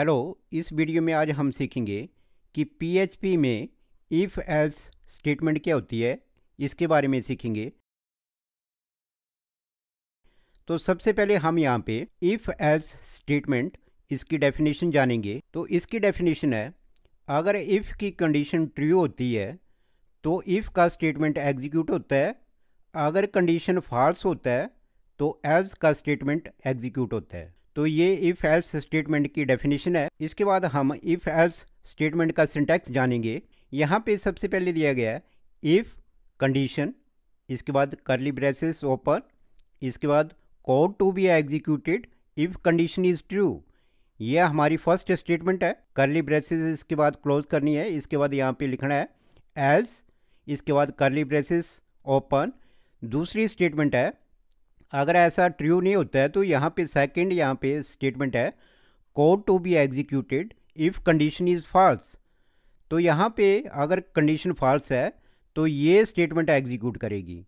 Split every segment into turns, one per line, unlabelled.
hello इस video में आज हम सीखेंगे कि पीएचपी में इफ़ एल्स स्टेटमेंट क्या होती है इसके बारे में सीखेंगे तो सबसे पहले हम यहाँ पे इफ़ एल्स स्टेटमेंट इसकी डेफिनेशन जानेंगे तो इसकी डेफिनेशन है अगर इफ़ की कंडीशन ट्रू होती है तो इफ़ का स्टेटमेंट एग्जीक्यूट होता है अगर कंडीशन फॉल्स होता है तो एल्स का स्टेटमेंट एग्जीक्यूट होता है तो ये इफ़ एल्स स्टेटमेंट की डेफिनेशन है इसके बाद हम इफ़ एल्स स्टेटमेंट का सिंटैक्स जानेंगे यहाँ पे सबसे पहले दिया गया है इफ़ कंडीशन इसके बाद करली ब्रेसेस ओपन इसके बाद code to be executed if condition is true यह हमारी फर्स्ट स्टेटमेंट है करली ब्रेसेस इसके बाद क्लोज करनी है इसके बाद यहाँ पे लिखना है एल्स इसके बाद करली ब्रेसेस ओपन दूसरी स्टेटमेंट है अगर ऐसा ट्रू नहीं होता है तो यहाँ पे सेकंड यहाँ पे स्टेटमेंट है code to be executed if condition is false तो यहाँ पे अगर कंडीशन फॉल्स है तो ये स्टेटमेंट एग्जीक्यूट करेगी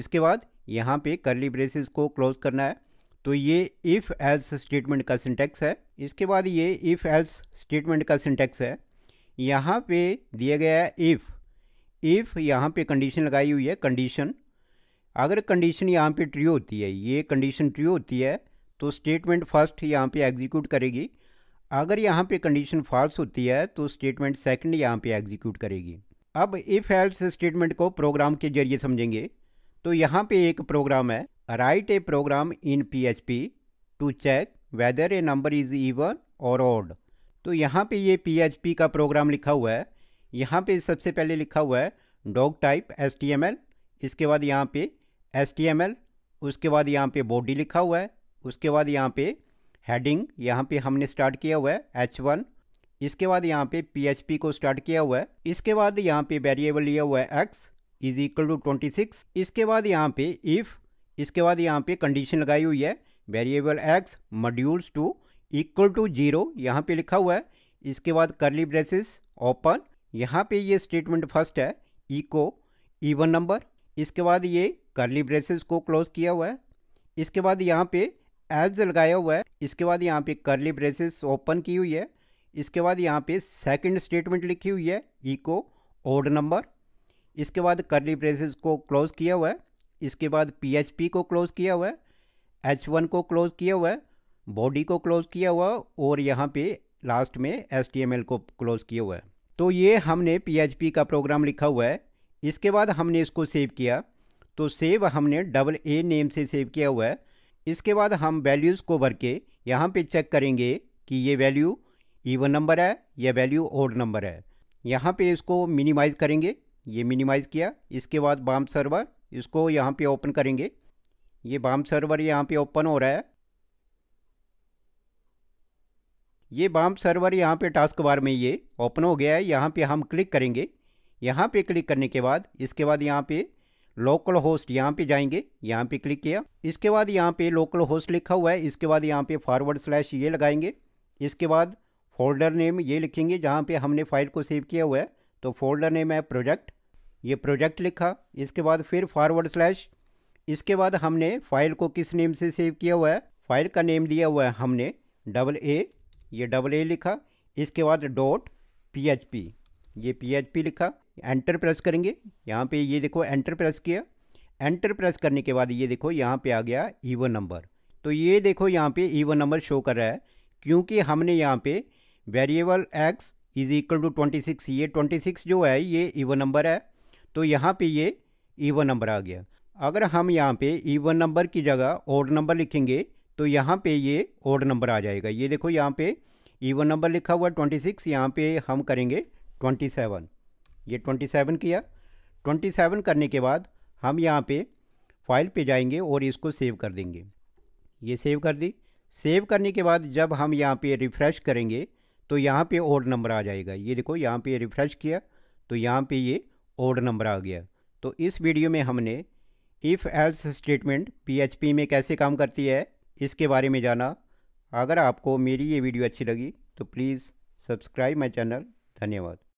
इसके बाद यहाँ पे करली ब्रेसिस को क्लोज करना है तो ये इफ़ एल्स स्टेटमेंट का सिंटेक्स है इसके बाद ये इफ़ एल्स स्टेटमेंट का सिंटेक्स है यहाँ पे दिया गया है इफ़ इफ़ यहाँ पे कंडीशन लगाई हुई है कंडीशन अगर कंडीशन यहाँ पे ट्रू होती है ये कंडीशन ट्रू होती है तो स्टेटमेंट फर्स्ट यहाँ पे एग्जीक्यूट करेगी अगर यहाँ पे कंडीशन फॉल्स होती है तो स्टेटमेंट सेकंड यहाँ पे एग्जीक्यूट करेगी अब इफ़ एल्स स्टेटमेंट को प्रोग्राम के जरिए समझेंगे तो यहाँ पे एक प्रोग्राम है right a program in P H P to check whether a number is even और ऑड तो यहाँ पे ये पी एच पी का प्रोग्राम लिखा हुआ है यहाँ पे सबसे पहले लिखा हुआ है doctype H T M L इसके बाद यहाँ पे एस टी एम एल उसके बाद यहाँ पे बॉडी लिखा हुआ है उसके बाद यहाँ पे हेडिंग यहाँ पे हमने स्टार्ट किया हुआ है एच वन इसके बाद यहाँ पे पी एच पी को स्टार्ट किया हुआ है इसके बाद यहाँ पे वेरिएबल लिया हुआ है X is equal to twenty six इसके बाद यहाँ पे इफ़ इसके बाद यहाँ पे कंडीशन लगाई हुई है variable X modulus two equal to zero यहाँ पे लिखा हुआ है इसके बाद करली ब्रेसिस ओपन यहाँ पे ये स्टेटमेंट फर्स्ट है इको इवन ईवन नंबर इसके बाद ये करली ब्रेसेस को क्लोज किया हुआ है इसके बाद यहाँ पे एज लगाया हुआ है इसके बाद यहाँ पे करली ब्रेसेस ओपन की हुई है इसके बाद यहाँ पे सेकंड स्टेटमेंट लिखी हुई है इको ओड नंबर इसके बाद करली ब्रेसेस को क्लोज किया हुआ है इसके बाद पीएचपी को क्लोज किया हुआ है एच वन को क्लोज किया हुआ है बॉडी को क्लोज किया हुआ और यहाँ पे लास्ट में एस को क्लोज किया हुआ है तो ये हमने पी का प्रोग्राम लिखा हुआ है इसके बाद हमने इसको सेव किया तो सेव हमने डबल ए नेम से सेव किया हुआ है इसके बाद हम वैल्यूज़ को भर के यहाँ पे चेक करेंगे कि ये वैल्यू ईवन नंबर है या वैल्यू ओड नंबर है यहाँ पे इसको मिनिमाइज़ करेंगे ये मिनिमाइज़ किया इसके बाद बाम सर्वर इसको यहाँ पे ओपन करेंगे ये बाम सर्वर यहाँ पे ओपन हो रहा है ये बाम सर्वर यहाँ पे टास्क बार में ये ओपन हो गया है यहाँ पे हम क्लिक करेंगे यहाँ पे क्लिक करने के बाद इसके बाद यहाँ पे लोकल होस्ट यहाँ पे जाएंगे यहाँ पे क्लिक किया इसके बाद यहाँ पे लोकल होस्ट लिखा हुआ है इसके बाद यहाँ पे फॉरवर्ड स्लैश ये लगाएंगे इसके बाद फोल्डर नेम ये लिखेंगे जहाँ पे हमने फाइल को सेव किया हुआ है तो फोल्डर नेम है प्रोजेक्ट ये प्रोजेक्ट लिखा इसके बाद फिर फॉरवर्ड स्लैश इसके बाद हमने फाइल को किस नेम से सेव किया हुआ है फाइल का नेम दिया हुआ है हमने डबल ए ये डबल ए लिखा इसके बाद डॉट पी एच पी ये पी एच पी लिखा एंटर प्रेस करेंगे यहाँ पे ये देखो एंटर प्रेस किया एंटर प्रेस करने के बाद ये देखो यहाँ पे आ गया ईवन नंबर तो ये देखो यहाँ पे ईवन नंबर शो कर रहा है क्योंकि हमने यहाँ पे variable X is equal to twenty six ये ट्वेंटी सिक्स जो है ये ईवन नंबर है तो यहाँ पे ये ईवन नंबर आ गया अगर हम यहाँ पे ईवन नंबर की जगह ओड नंबर लिखेंगे तो यहाँ पे ये ओड नंबर आ जाएगा ये देखो यहाँ पे ईवन नंबर लिखा हुआ ट्वेंटी सिक्स यहाँ पे हम करेंगे ट्वेंटी सेवन ये ट्वेंटी सेवन किया ट्वेंटी सेवन करने के बाद हम यहाँ पे फाइल पे जाएंगे और इसको सेव कर देंगे ये सेव कर दी सेव करने के बाद जब हम यहाँ पे रिफ़्रेश करेंगे तो यहाँ पे और नंबर आ जाएगा ये देखो यहाँ पे रिफ़्रेश किया तो यहाँ पे ये और नंबर आ गया तो इस वीडियो में हमने इफ़ एल्स स्टेटमेंट पी में कैसे काम करती है इसके बारे में जाना अगर आपको मेरी ये वीडियो अच्छी लगी तो प्लीज़ सब्सक्राइब माई चैनल धन्यवाद